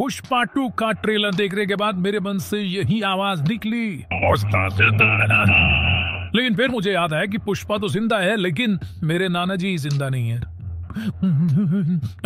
Pushpa two का trailer देखने के बाद मेरे मन से यही आवाज निकली लेकिन फिर मुझे याद आया कि पुष्पा तो जिंदा है लेकिन मेरे नाना जी जिंदा नहीं है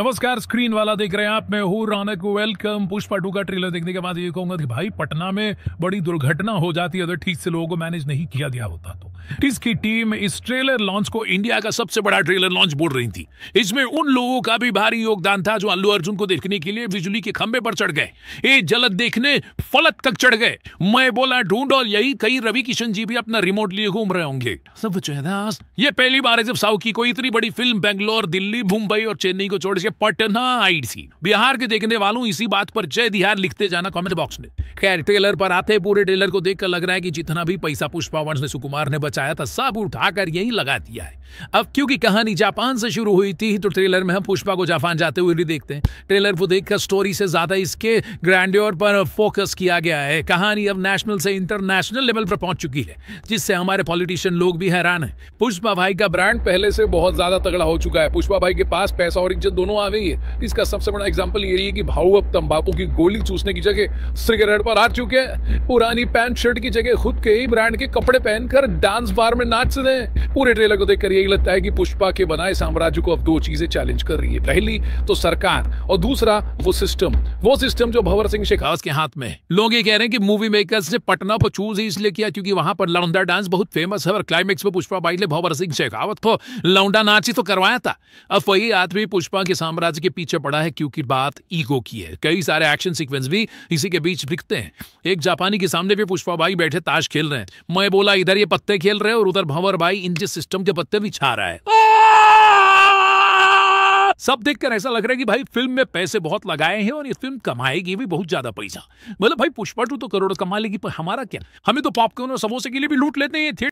नमस्कार स्क्रीन वाला देख रहे हैं आप मैं हूँ रौनक वेलकम पुष्पा टू का ट्रेलर देखने के बाद ये कहूंगा कि भाई पटना में बड़ी दुर्घटना हो जाती है अगर ठीक से लोगों को मैनेज नहीं किया गया होता तो इसकी टीम इस ट्रेलर लॉन्च को इंडिया का सबसे बड़ा ट्रेलर लॉन्च बोल रही थी इसमें उन लोगों का भी भारी योगदान था जो अल्लू अर्जुन को देखने के लिए बिजली के खंबे पर चढ़ गए ये जलद देखने फलत तक चढ़ गए मैं बोला ढूंढ और यही कई रवि किशन जी भी अपना रिमोट लिए घूम रहे होंगे सब चेहदास ये पहली बार है जब साउ की कोई इतनी बड़ी फिल्म बेंगलोर दिल्ली मुंबई और चेन्नई को छोड़ के पटना आई थी बिहार के देखने वालों इसी बात पर जय दिहार लिखते जाना कॉमेंट बॉक्स में खैर ट्रेलर पर आते पूरे ट्रेलर को देखकर लग रहा है कि जितना भी पैसा पुष्पा वंश ने सुकुमार ने बचाया था सब उठाकर यहीं लगा दिया है अब क्योंकि कहानी जापान से शुरू हुई थी तो ट्रेलर में हम पुष्पा को जापान जाते हुए भी देखते हैं ट्रेलर को देखकर स्टोरी से ज्यादा इसके ग्रैंड्योर पर फोकस किया गया है कहानी अब नेशनल से इंटरनेशनल लेवल पर पहुंच चुकी है जिससे हमारे पॉलिटिशियन लोग भी हैरान है पुष्पा भाई का ब्रांड पहले से बहुत ज्यादा तगड़ा हो चुका है पुष्पा भाई के पास पैसा और इज्जत दोनों आ गई है इसका सबसे बड़ा एग्जाम्पल ये है कि भाऊ अब तंबाकू की गोली चूसने की जगह सिगरेट पर आ चुके हैं पुरानी पैंट शर्ट की जगह खुद के ही ब्रांड के कपड़े पहनकर डांस डांस बार में नाच रहे हैं पूरे ट्रेलर को देखकर यही लगता है कि पुष्पा के बनाए साम्राज्य को अब दो चीजें चैलेंज कर रही है पहली तो सरकार और दूसरा वो सिस्टम वो सिस्टम जो भंवर सिंह शेखावत के हाथ में है लोग ये कह रहे हैं कि मूवी मेकर्स ने पटना को चूज इसलिए किया क्योंकि वहां पर लौंडा डांस बहुत फेमस है और क्लाइमेक्स में पुष्पा बाई ने भंवर सिंह शेखावत को लौंडा नाच ही तो करवाया था अब वही आदमी पुष्पा के साम्राज्य के पीछे पड़ा है क्योंकि बात ईगो की है कई सारे एक्शन सिक्वेंस भी इसी के बीच बिकते हैं एक जापानी के सामने भी पुष्पा बाई बैठे ताश खेल रहे हैं मैं बोला इधर ये पत्ते खेल खेल रहे और उधर भंवर भाई इनके सिस्टम के पत्ते भी छा रहा है सब देखकर ऐसा लग रहा है कि भाई फिल्म में पैसे बहुत लगाए हैं और ये फिल्म कमाएगी भी बहुत ज्यादा पैसा मतलब भाई पुष्पा टू तो करोड़ कमा लेगी पर हमारा क्या हमें तो पॉपकॉर्न और समोसे के लिए भी लूट लेते हैं